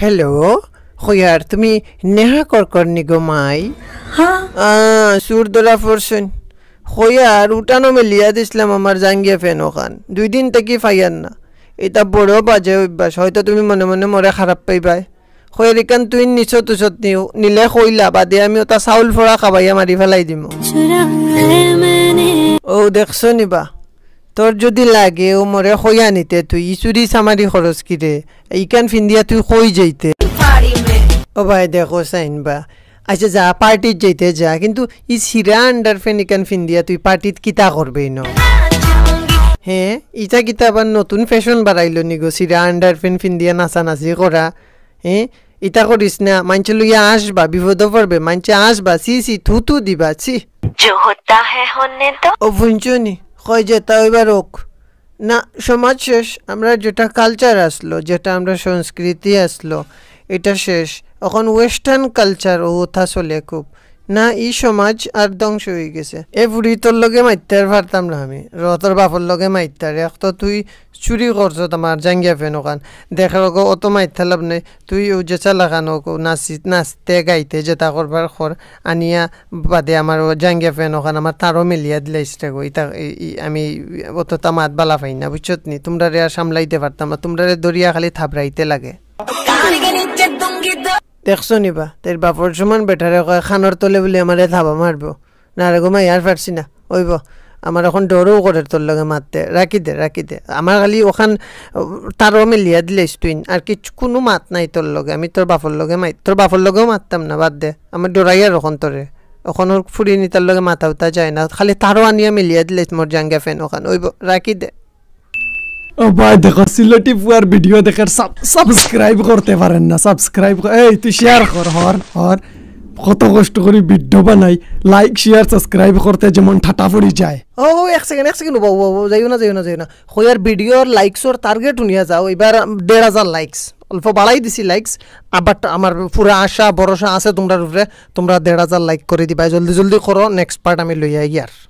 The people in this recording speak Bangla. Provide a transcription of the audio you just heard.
হ্যালো Goeiedag, তুমি নেহা কর্কর নিগমাই Ha? Ah, ফোরসেন forsen. খয়ার উঠানো মেলিয়া দিছিলাম আমার জাঙ্গিয়া ফেন ওখান দুই দিন থেকে ফাইয়ার না এটা বড় বাজে অভ্যাস হয়তো তুমি মনে মনে মরে খারাপ পাইবাই খয়ের ইকান তুই নিছ তুছত নিও নিলে খইলা বাদে আমি ওটা চাউল ফোড়া খাবাইয়া মারি ফেলাই দিম ও দেখছো নিবা তোর যদি লাগে ও মরে হইয়া নিতে তুই ইসুরি সামারি খরচ কিরে ইকান ফিন্দিয়া তুই কই যাইতে ও ভাই দেখো সাইন বা আচ্ছা যা পার্টির যাইতে যা কিন্তু ই সিরা আন্ডার ফেন ইকান ফিন্দিয়া তুই পার্টিত কিতা করবে ন হ্যাঁ ইটা কিতা আবার নতুন ফ্যাশন বাড়াইল নিগো সিরা আন্ডার ফেন ফিন্দিয়া নাচি করা হ্যাঁ ইটা করিস না মানছে লইয়া আসবা বিপদ পড়বে মানছে আসবা সি সি থুতু দিবা সি ও ভুঞ্চনি কয় যে তা এবার না সমাজ শেষ আমরা যেটা কালচার আসলো যেটা আমরা সংস্কৃতি আসলো এটা শেষ এখন ওয়েস্টার্ন কালচার ও ওথা চলে খুব না ই সমাজ আর ধ্বংস হয়ে গেছে এ বুড়ি তোর লগে মাইতার পারতাম না আমি রতর বাপর লগে মাইতার এক তো তুই চুরি করছো তোমার জাঙ্গিয়া ফেন ওখান দেখার ওকে অত মাইতার লাভ নেই তুই ও যে চালাকান ওক নাচি নাচতে গাইতে যেটা করবার খর আনিয়া বাদে আমার জাঙ্গিয়া ফেন ওখান আমার তারও মিলিয়া দিলে ইস্টে গো ইতা আমি অত তামাত বালা পাই না বুঝছত নি তোমরা রে সামলাইতে পারতাম না তোমরা দরিয়া খালি থাপড়াইতে লাগে দেখছো নিবা তাই বাপর সমান বেটারে কয় খানোর তলে বলে আমার ধাবা মারব না রে গোমা ইয়ার পারছি না ওইব আমার এখন ডরও করে তোর লগে মারতে রাখি দে রাখি দে আমার খালি ওখান তারও মিলিয়া দিলে তুই আর কি কোনো মাত নাই তোর লগে আমি তোর বাপর লগে মাই তোর বাপর লগেও মারতাম না বাদ দে আমার ডরাই আর ওখান তোরে ওখান ওর নি নিতার লগে মাথা উতা যায় না খালি তারও আনিয়া মিলিয়া দিলে মোর জাঙ্গা ফ্যান ওখান ওইব রাখি দে ও ভাই দেখো সিলেটি পুয়ার ভিডিও দেখার সাবস্ক্রাইব করতে পারেন না সাবস্ক্রাইব এই তুই শেয়ার কর হর হর কত কষ্ট করে ভিডিও বানাই লাইক শেয়ার সাবস্ক্রাইব করতে যেমন ঠাটা পড়ি যায় ও এক সেকেন্ড এক সেকেন্ড বাবু বাবু যাইও না যাইও না যাইও না হইয়ার ভিডিওর লাইকসর টার্গেট উনিয়া যাও এবার দেড় হাজার লাইকস অল্প বাড়াই দিছি লাইকস আবার আমার পুরো আশা ভরসা আছে তোমরা উপরে তোমরা দেড় হাজার লাইক করে দিবা জলদি জলদি করো নেক্সট পার্ট আমি আই ইয়ার